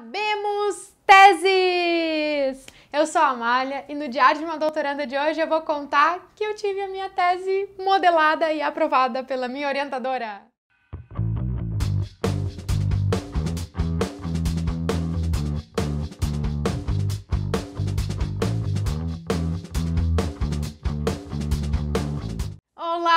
Sabemos Teses! Eu sou a Amália e no Diário de uma Doutoranda de hoje eu vou contar que eu tive a minha tese modelada e aprovada pela minha orientadora.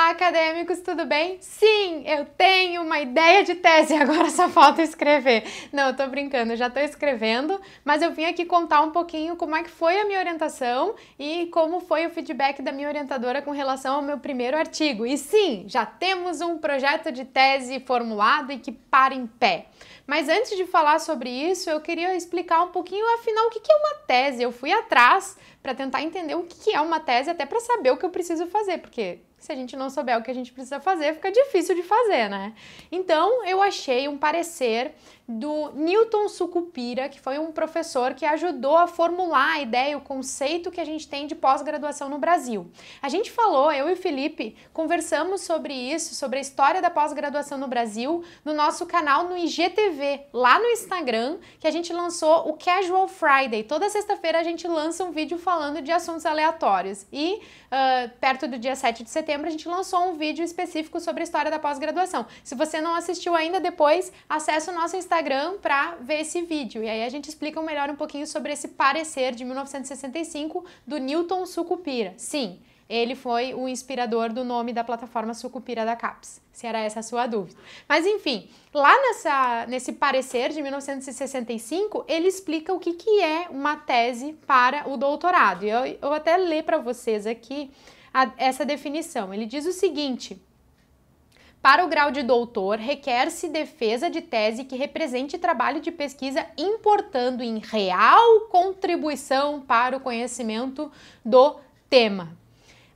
Olá, acadêmicos, tudo bem? Sim, eu tenho uma ideia de tese, agora só falta escrever. Não, eu tô brincando, já tô escrevendo, mas eu vim aqui contar um pouquinho como é que foi a minha orientação e como foi o feedback da minha orientadora com relação ao meu primeiro artigo. E sim, já temos um projeto de tese formulado e que para em pé. Mas antes de falar sobre isso, eu queria explicar um pouquinho, afinal, o que é uma tese. Eu fui atrás para tentar entender o que é uma tese, até para saber o que eu preciso fazer, porque se a gente não souber o que a gente precisa fazer, fica difícil de fazer, né? Então, eu achei um parecer do Newton Sucupira, que foi um professor que ajudou a formular a ideia, o conceito que a gente tem de pós-graduação no Brasil. A gente falou, eu e o Felipe conversamos sobre isso, sobre a história da pós-graduação no Brasil, no nosso canal no IGTV, lá no Instagram, que a gente lançou o Casual Friday. Toda sexta-feira a gente lança um vídeo falando de assuntos aleatórios. E uh, perto do dia 7 de setembro, setembro, a gente lançou um vídeo específico sobre a história da pós-graduação. Se você não assistiu ainda depois, acesse o nosso Instagram para ver esse vídeo. E aí a gente explica melhor um pouquinho sobre esse parecer de 1965 do Newton Sucupira. Sim, ele foi o inspirador do nome da plataforma Sucupira da CAPES, se era essa a sua dúvida. Mas enfim, lá nessa, nesse parecer de 1965, ele explica o que, que é uma tese para o doutorado. E eu, eu até ler para vocês aqui a, essa definição. Ele diz o seguinte: para o grau de doutor, requer-se defesa de tese que represente trabalho de pesquisa importando em real contribuição para o conhecimento do tema.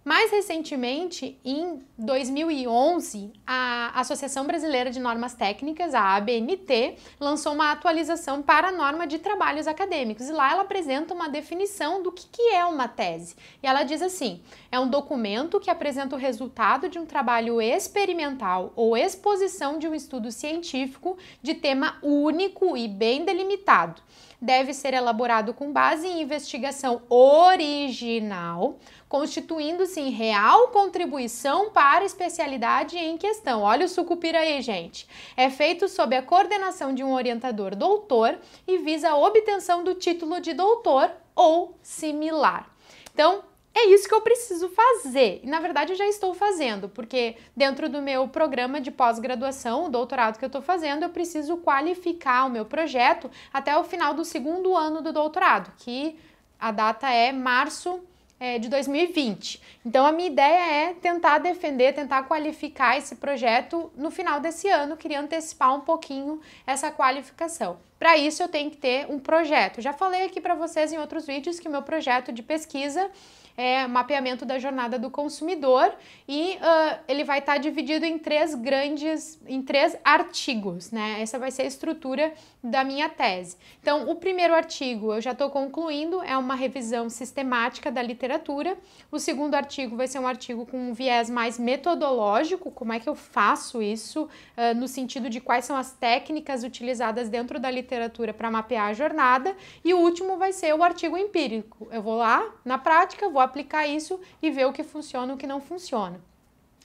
Mais recentemente, em 2011, a Associação Brasileira de Normas Técnicas, a ABNT, lançou uma atualização para a norma de trabalhos acadêmicos. E lá ela apresenta uma definição do que, é uma tese. E ela diz assim: é um documento que apresenta o resultado de um trabalho experimental ou exposição de um estudo científico de tema único e bem delimitado deve ser elaborado com base em investigação original, constituindo-se em real contribuição para a especialidade em questão. Olha o sucupira aí, gente. É feito sob a coordenação de um orientador doutor e visa a obtenção do título de doutor ou similar. Então, é isso que eu preciso fazer. E na verdade eu já estou fazendo, porque dentro do meu programa de pós-graduação, o doutorado que eu estou fazendo, eu preciso qualificar o meu projeto até o final do segundo ano do doutorado, que a data é março é, de 2020. Então a minha ideia é tentar defender, tentar qualificar esse projeto no final desse ano, queria antecipar um pouquinho essa qualificação. Para isso eu tenho que ter um projeto. Já falei aqui para vocês em outros vídeos que meu projeto de pesquisa é, mapeamento da jornada do consumidor e uh, ele vai estar tá dividido em três grandes, em três artigos, né? Essa vai ser a estrutura da minha tese. Então, o primeiro artigo eu já estou concluindo, é uma revisão sistemática da literatura. O segundo artigo vai ser um artigo com um viés mais metodológico, como é que eu faço isso, uh, no sentido de quais são as técnicas utilizadas dentro da literatura para mapear a jornada. E o último vai ser o artigo empírico. Eu vou lá na prática, vou aplicar isso e ver o que funciona e o que não funciona.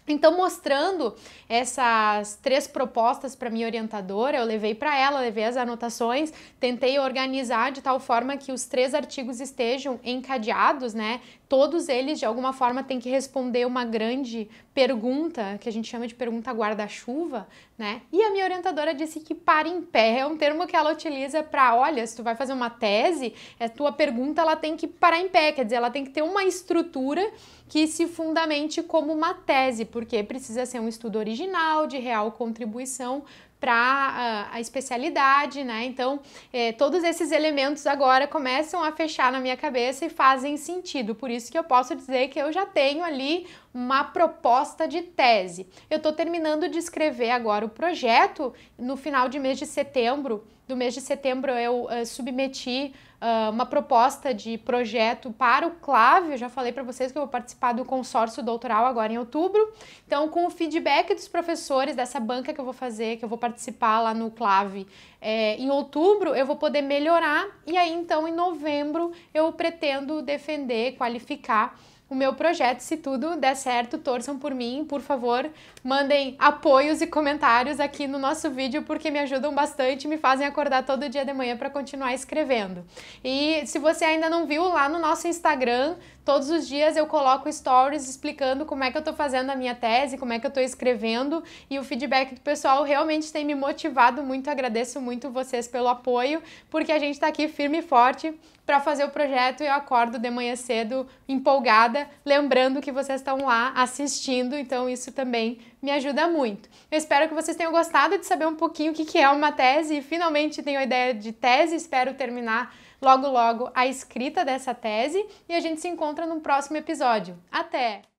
Então, mostrando essas três propostas para minha orientadora, eu levei para ela, levei as anotações, tentei organizar de tal forma que os três artigos estejam encadeados, né? todos eles de alguma forma têm que responder uma grande pergunta, que a gente chama de pergunta guarda-chuva, né? E a minha orientadora disse que para em pé é um termo que ela utiliza para, olha, se tu vai fazer uma tese, a é tua pergunta ela tem que parar em pé, quer dizer, ela tem que ter uma estrutura que se fundamente como uma tese, porque precisa ser um estudo original, de real contribuição para ah, a, especialidade, né? Então, é, todos esses elementos agora começam a fechar na minha cabeça e fazem sentido. Por isso que eu posso dizer que eu já tenho ali uma proposta de tese. Eu estou terminando de escrever agora o projeto. No final de mês de setembro, do mês de setembro, eu uh, submeti uh, uma proposta de projeto para o Clave. Eu já falei para vocês que eu vou participar do consórcio doutoral agora em outubro. Então, com o feedback dos professores dessa banca que eu vou fazer, que eu vou participar lá no Clave é, em outubro, eu vou poder melhorar. E aí, então, em novembro, eu pretendo defender, qualificar o meu projeto. Se tudo der certo, torçam por mim, por favor, mandem apoios e comentários aqui no nosso vídeo porque me ajudam bastante, me fazem acordar todo dia de manhã para continuar escrevendo. E se você ainda não viu lá no nosso Instagram, Todos os dias eu coloco stories explicando como é que eu estou fazendo a minha tese, como é que eu estou escrevendo e o feedback do pessoal realmente tem me motivado muito. Agradeço muito vocês pelo apoio, porque a gente está aqui firme e forte para fazer o projeto e eu acordo de manhã cedo empolgada, lembrando que vocês estão lá assistindo, então isso também me ajuda muito. Eu espero que vocês tenham gostado de saber um pouquinho o que é uma tese e finalmente tenho a ideia de tese, espero terminar logo, logo a escrita dessa tese e a gente se encontra no próximo episódio. Até!